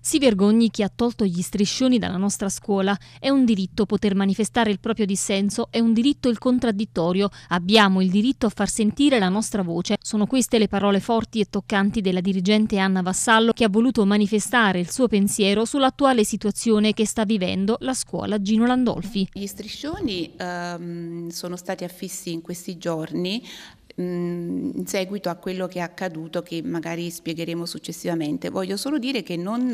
Si vergogni chi ha tolto gli striscioni dalla nostra scuola. È un diritto poter manifestare il proprio dissenso, è un diritto il contraddittorio. Abbiamo il diritto a far sentire la nostra voce. Sono queste le parole forti e toccanti della dirigente Anna Vassallo che ha voluto manifestare il suo pensiero sull'attuale situazione che sta vivendo la scuola Gino Landolfi. Gli striscioni ehm, sono stati affissi in questi giorni in seguito a quello che è accaduto che magari spiegheremo successivamente. Voglio solo dire che non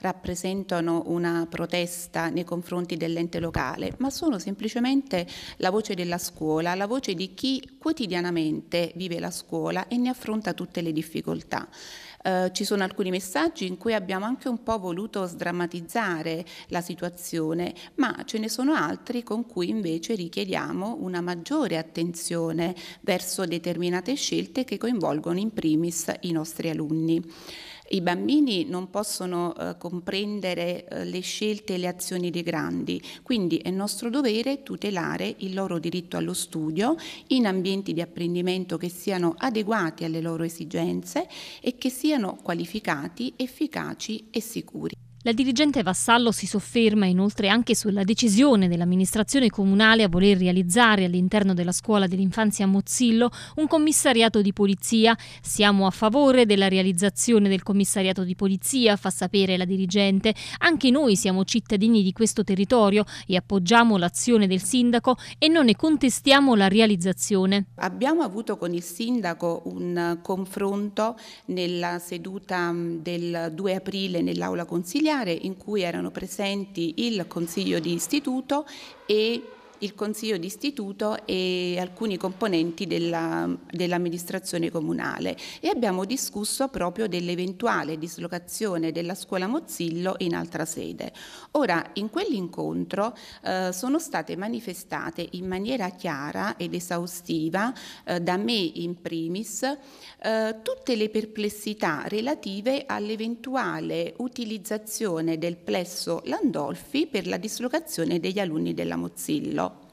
rappresentano una protesta nei confronti dell'ente locale, ma sono semplicemente la voce della scuola, la voce di chi quotidianamente vive la scuola e ne affronta tutte le difficoltà. Eh, ci sono alcuni messaggi in cui abbiamo anche un po' voluto sdrammatizzare la situazione, ma ce ne sono altri con cui invece richiediamo una maggiore attenzione verso determinate scelte che coinvolgono in primis i nostri alunni. I bambini non possono eh, comprendere eh, le scelte e le azioni dei grandi, quindi è nostro dovere tutelare il loro diritto allo studio in ambienti di apprendimento che siano adeguati alle loro esigenze e che siano qualificati, efficaci e sicuri. La dirigente Vassallo si sofferma inoltre anche sulla decisione dell'amministrazione comunale a voler realizzare all'interno della scuola dell'infanzia Mozzillo un commissariato di polizia. Siamo a favore della realizzazione del commissariato di polizia, fa sapere la dirigente. Anche noi siamo cittadini di questo territorio e appoggiamo l'azione del sindaco e non ne contestiamo la realizzazione. Abbiamo avuto con il sindaco un confronto nella seduta del 2 aprile nell'aula consigliare familiare in cui erano presenti il consiglio di istituto e il consiglio d'Istituto e alcuni componenti della, dell'amministrazione comunale e abbiamo discusso proprio dell'eventuale dislocazione della scuola Mozzillo in altra sede. Ora, in quell'incontro eh, sono state manifestate in maniera chiara ed esaustiva eh, da me in primis eh, tutte le perplessità relative all'eventuale utilizzazione del plesso Landolfi per la dislocazione degli alunni della Mozzillo.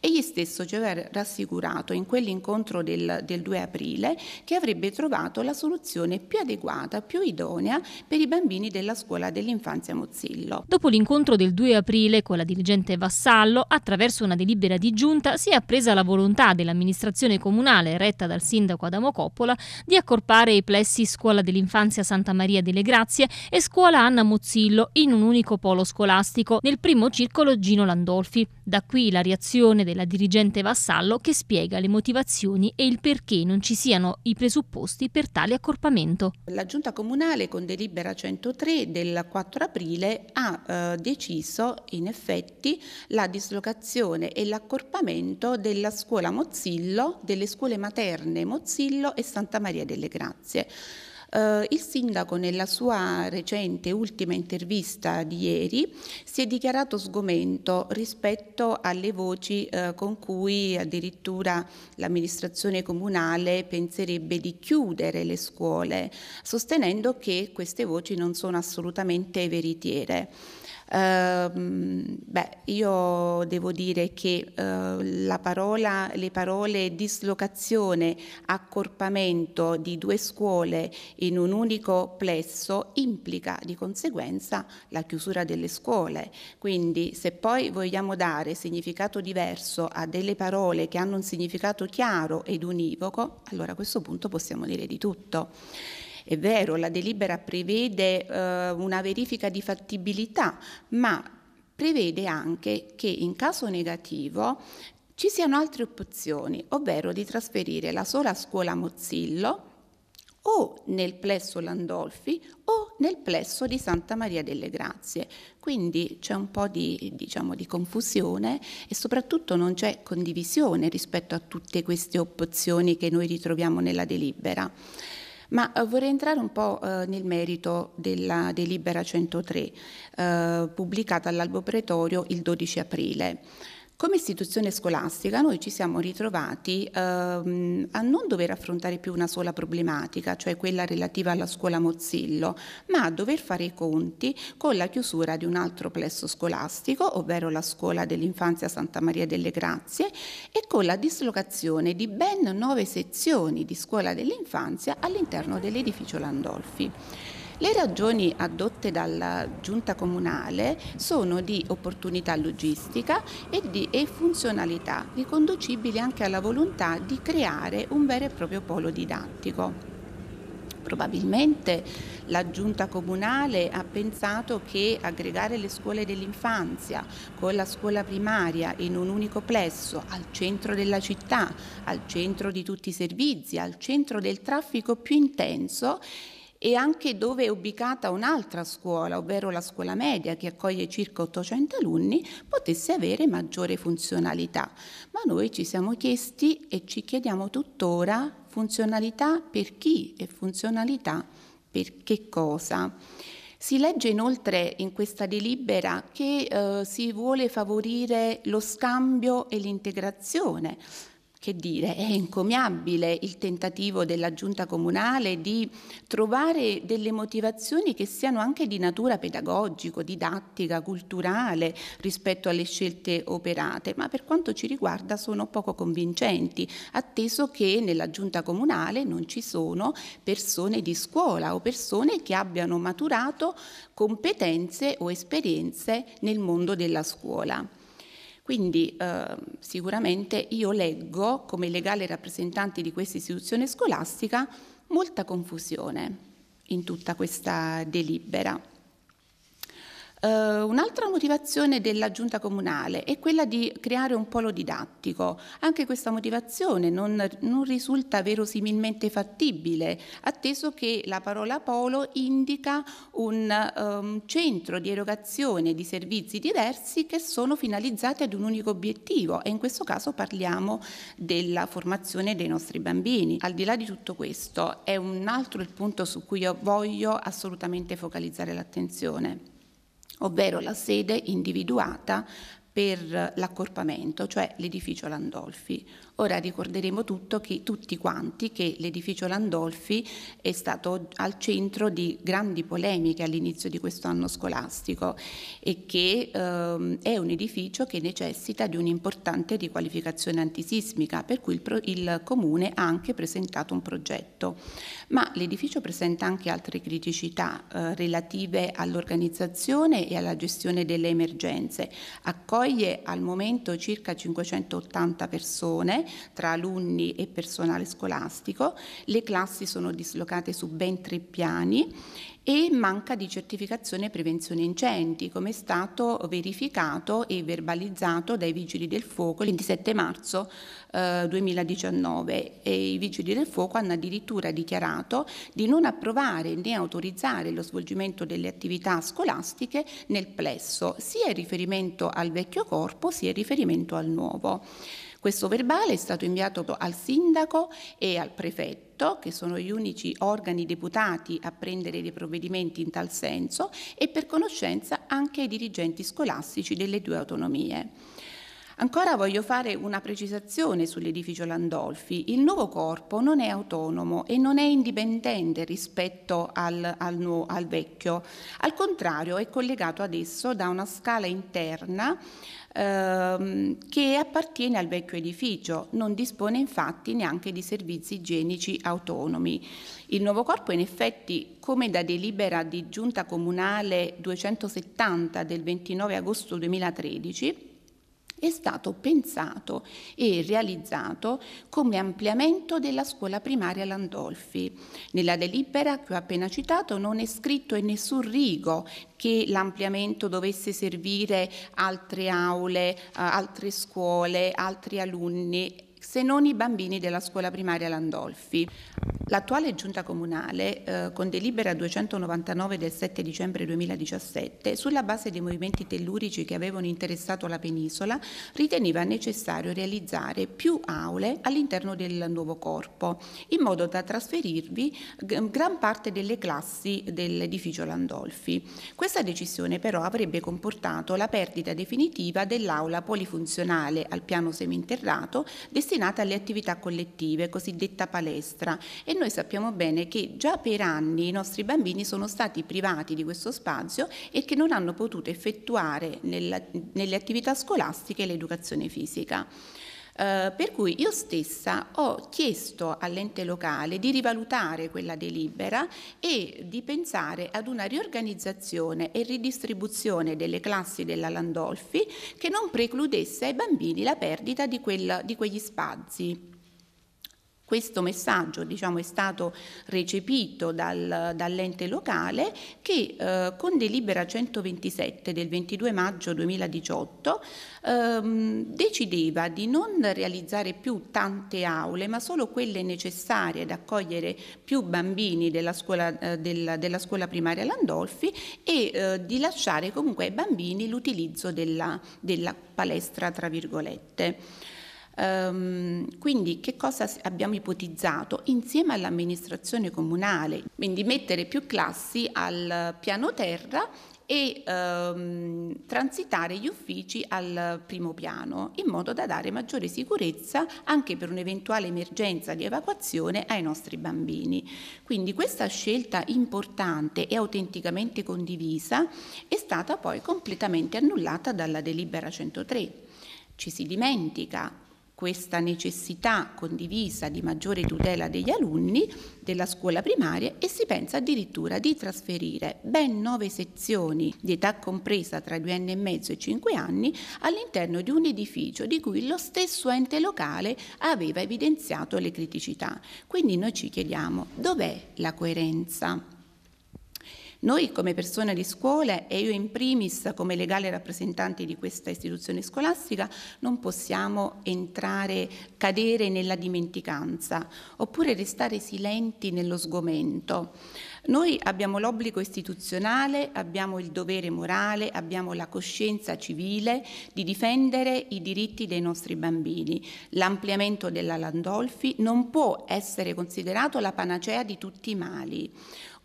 Egli stesso ci aveva rassicurato in quell'incontro del, del 2 aprile che avrebbe trovato la soluzione più adeguata, più idonea per i bambini della scuola dell'infanzia Mozzillo. Dopo l'incontro del 2 aprile con la dirigente Vassallo, attraverso una delibera di giunta si è appresa la volontà dell'amministrazione comunale retta dal sindaco Adamo Coppola di accorpare i plessi Scuola dell'Infanzia Santa Maria delle Grazie e Scuola Anna Mozzillo in un unico polo scolastico nel primo circolo Gino Landolfi. Da qui la reazione della dirigente vassallo che spiega le motivazioni e il perché non ci siano i presupposti per tale accorpamento. La giunta comunale con delibera 103 del 4 aprile ha eh, deciso in effetti la dislocazione e l'accorpamento della scuola Mozzillo, delle scuole materne Mozzillo e Santa Maria delle Grazie. Eh, il sindaco nella sua recente ultima intervista di ieri si è dichiarato sgomento rispetto alle voci eh, con cui addirittura l'amministrazione comunale penserebbe di chiudere le scuole, sostenendo che queste voci non sono assolutamente veritiere. Ehm, beh, io devo dire che eh, la parola, le parole dislocazione, accorpamento di due scuole in un unico plesso implica di conseguenza la chiusura delle scuole. Quindi se poi vogliamo dare significato diverso a delle parole che hanno un significato chiaro ed univoco, allora a questo punto possiamo dire di tutto. È vero, la delibera prevede eh, una verifica di fattibilità, ma prevede anche che in caso negativo ci siano altre opzioni, ovvero di trasferire la sola scuola Mozzillo o nel plesso Landolfi o nel plesso di Santa Maria delle Grazie. Quindi c'è un po' di, diciamo, di, confusione e soprattutto non c'è condivisione rispetto a tutte queste opzioni che noi ritroviamo nella delibera. Ma eh, vorrei entrare un po' eh, nel merito della delibera 103, eh, pubblicata all'Albo Pretorio il 12 aprile. Come istituzione scolastica noi ci siamo ritrovati ehm, a non dover affrontare più una sola problematica, cioè quella relativa alla scuola Mozzillo, ma a dover fare i conti con la chiusura di un altro plesso scolastico, ovvero la scuola dell'infanzia Santa Maria delle Grazie, e con la dislocazione di ben nove sezioni di scuola dell'infanzia all'interno dell'edificio Landolfi. Le ragioni adotte dalla giunta comunale sono di opportunità logistica e di e funzionalità, riconducibili anche alla volontà di creare un vero e proprio polo didattico probabilmente la giunta comunale ha pensato che aggregare le scuole dell'infanzia con la scuola primaria in un unico plesso al centro della città, al centro di tutti i servizi, al centro del traffico più intenso e anche dove è ubicata un'altra scuola, ovvero la scuola media che accoglie circa 800 alunni, potesse avere maggiore funzionalità. Ma noi ci siamo chiesti e ci chiediamo tuttora funzionalità per chi e funzionalità per che cosa. Si legge inoltre in questa delibera che eh, si vuole favorire lo scambio e l'integrazione che dire, è encomiabile il tentativo della giunta comunale di trovare delle motivazioni che siano anche di natura pedagogico, didattica, culturale rispetto alle scelte operate, ma per quanto ci riguarda sono poco convincenti, atteso che nella giunta comunale non ci sono persone di scuola o persone che abbiano maturato competenze o esperienze nel mondo della scuola. Quindi eh, sicuramente io leggo come legale rappresentante di questa istituzione scolastica molta confusione in tutta questa delibera. Uh, un'altra motivazione della giunta comunale è quella di creare un polo didattico. Anche questa motivazione non, non risulta verosimilmente fattibile, atteso che la parola polo indica un um, centro di erogazione di servizi diversi che sono finalizzati ad un unico obiettivo e in questo caso parliamo della formazione dei nostri bambini. Al di là di tutto questo è un altro il punto su cui io voglio assolutamente focalizzare l'attenzione ovvero la sede individuata per l'accorpamento, cioè l'edificio Landolfi, Ora ricorderemo tutto che, tutti quanti che l'edificio Landolfi è stato al centro di grandi polemiche all'inizio di questo anno scolastico e che ehm, è un edificio che necessita di un'importante riqualificazione antisismica, per cui il, pro, il Comune ha anche presentato un progetto. Ma l'edificio presenta anche altre criticità eh, relative all'organizzazione e alla gestione delle emergenze. Accoglie al momento circa 580 persone tra alunni e personale scolastico, le classi sono dislocate su ben tre piani e manca di certificazione prevenzione incendi, come è stato verificato e verbalizzato dai Vigili del Fuoco il 27 marzo eh, 2019. E I Vigili del Fuoco hanno addirittura dichiarato di non approvare né autorizzare lo svolgimento delle attività scolastiche nel plesso, sia in riferimento al vecchio corpo sia in riferimento al nuovo. Questo verbale è stato inviato al sindaco e al prefetto che sono gli unici organi deputati a prendere dei provvedimenti in tal senso, e per conoscenza anche ai dirigenti scolastici delle due autonomie. Ancora voglio fare una precisazione sull'edificio Landolfi. Il nuovo corpo non è autonomo e non è indipendente rispetto al, al, nuovo, al vecchio, al contrario è collegato ad esso da una scala interna ehm, che appartiene al vecchio edificio, non dispone infatti neanche di servizi igienici autonomi. Il nuovo corpo in effetti, come da delibera di giunta comunale 270 del 29 agosto 2013, è stato pensato e realizzato come ampliamento della scuola primaria Landolfi. Nella delibera che ho appena citato non è scritto in nessun rigo che l'ampliamento dovesse servire altre aule, eh, altre scuole, altri alunni, se non i bambini della scuola primaria Landolfi. L'attuale giunta comunale, eh, con delibera 299 del 7 dicembre 2017, sulla base dei movimenti tellurici che avevano interessato la penisola, riteneva necessario realizzare più aule all'interno del nuovo corpo, in modo da trasferirvi gran parte delle classi dell'edificio Landolfi. Questa decisione però avrebbe comportato la perdita definitiva dell'aula polifunzionale al piano seminterrato destinata alle attività collettive, cosiddetta palestra, e noi sappiamo bene che già per anni i nostri bambini sono stati privati di questo spazio e che non hanno potuto effettuare nelle attività scolastiche l'educazione fisica. Uh, per cui io stessa ho chiesto all'ente locale di rivalutare quella delibera e di pensare ad una riorganizzazione e ridistribuzione delle classi della Landolfi che non precludesse ai bambini la perdita di, quel, di quegli spazi. Questo messaggio diciamo, è stato recepito dal, dall'ente locale che eh, con delibera 127 del 22 maggio 2018 ehm, decideva di non realizzare più tante aule ma solo quelle necessarie ad accogliere più bambini della scuola, eh, della, della scuola primaria Landolfi e eh, di lasciare comunque ai bambini l'utilizzo della, della palestra tra virgolette. Ehm, quindi che cosa abbiamo ipotizzato? Insieme all'amministrazione comunale, quindi mettere più classi al piano terra e ehm, transitare gli uffici al primo piano in modo da dare maggiore sicurezza anche per un'eventuale emergenza di evacuazione ai nostri bambini. Quindi questa scelta importante e autenticamente condivisa è stata poi completamente annullata dalla delibera 103. Ci si dimentica questa necessità condivisa di maggiore tutela degli alunni della scuola primaria e si pensa addirittura di trasferire ben nove sezioni di età compresa tra due anni e mezzo e cinque anni all'interno di un edificio di cui lo stesso ente locale aveva evidenziato le criticità. Quindi noi ci chiediamo dov'è la coerenza? Noi come persone di scuola e io in primis come legale rappresentante di questa istituzione scolastica non possiamo entrare, cadere nella dimenticanza oppure restare silenti nello sgomento. Noi abbiamo l'obbligo istituzionale, abbiamo il dovere morale, abbiamo la coscienza civile di difendere i diritti dei nostri bambini. L'ampliamento della Landolfi non può essere considerato la panacea di tutti i mali.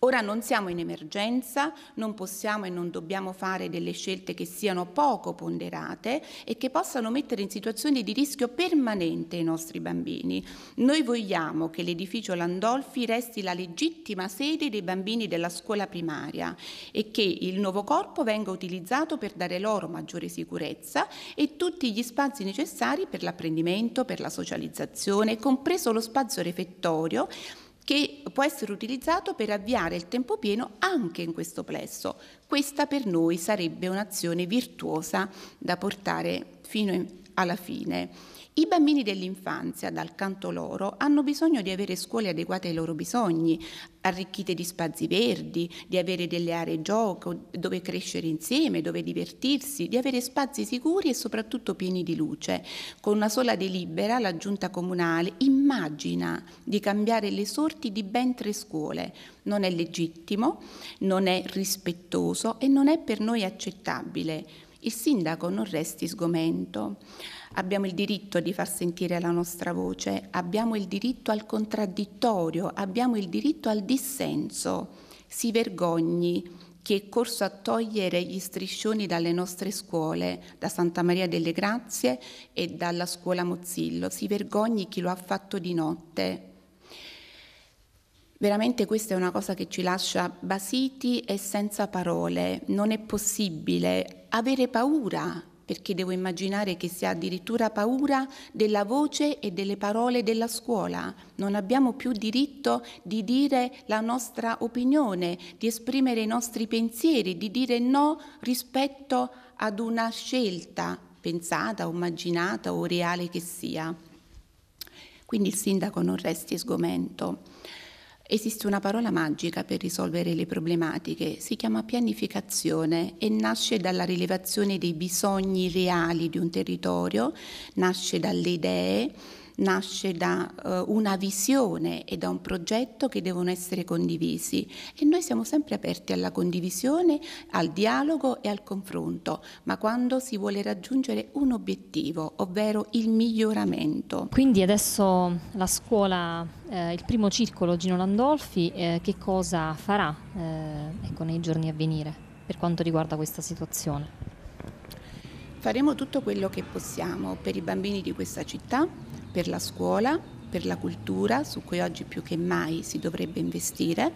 Ora non siamo in emergenza, non possiamo e non dobbiamo fare delle scelte che siano poco ponderate e che possano mettere in situazioni di rischio permanente i nostri bambini. Noi vogliamo che l'edificio Landolfi resti la legittima sede dei bambini della scuola primaria e che il nuovo corpo venga utilizzato per dare loro maggiore sicurezza e tutti gli spazi necessari per l'apprendimento, per la socializzazione, compreso lo spazio refettorio che può essere utilizzato per avviare il tempo pieno anche in questo plesso. Questa per noi sarebbe un'azione virtuosa da portare fino alla fine. I bambini dell'infanzia, dal canto loro, hanno bisogno di avere scuole adeguate ai loro bisogni, arricchite di spazi verdi, di avere delle aree gioco dove crescere insieme, dove divertirsi, di avere spazi sicuri e soprattutto pieni di luce. Con una sola delibera la giunta comunale immagina di cambiare le sorti di ben tre scuole. Non è legittimo, non è rispettoso e non è per noi accettabile. Il sindaco non resti sgomento. Abbiamo il diritto di far sentire la nostra voce, abbiamo il diritto al contraddittorio, abbiamo il diritto al dissenso. Si vergogni chi è corso a togliere gli striscioni dalle nostre scuole, da Santa Maria delle Grazie e dalla scuola Mozzillo. Si vergogni chi lo ha fatto di notte. Veramente questa è una cosa che ci lascia basiti e senza parole. Non è possibile avere paura, perché devo immaginare che si ha addirittura paura della voce e delle parole della scuola. Non abbiamo più diritto di dire la nostra opinione, di esprimere i nostri pensieri, di dire no rispetto ad una scelta pensata immaginata o reale che sia. Quindi il sindaco non resti sgomento. Esiste una parola magica per risolvere le problematiche, si chiama pianificazione e nasce dalla rilevazione dei bisogni reali di un territorio, nasce dalle idee nasce da uh, una visione e da un progetto che devono essere condivisi e noi siamo sempre aperti alla condivisione, al dialogo e al confronto, ma quando si vuole raggiungere un obiettivo, ovvero il miglioramento. Quindi adesso la scuola, eh, il primo circolo Gino Landolfi, eh, che cosa farà eh, ecco, nei giorni a venire per quanto riguarda questa situazione? Faremo tutto quello che possiamo per i bambini di questa città per la scuola, per la cultura, su cui oggi più che mai si dovrebbe investire.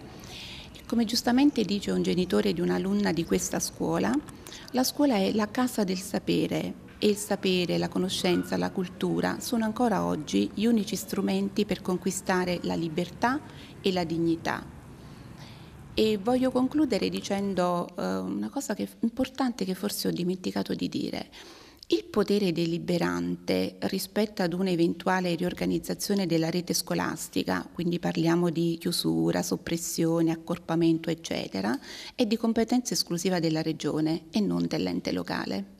Come giustamente dice un genitore di un'alunna di questa scuola, la scuola è la casa del sapere e il sapere, la conoscenza, la cultura sono ancora oggi gli unici strumenti per conquistare la libertà e la dignità. E voglio concludere dicendo eh, una cosa che importante che forse ho dimenticato di dire. Il potere deliberante rispetto ad un'eventuale riorganizzazione della rete scolastica, quindi parliamo di chiusura, soppressione, accorpamento, eccetera, è di competenza esclusiva della Regione e non dell'ente locale.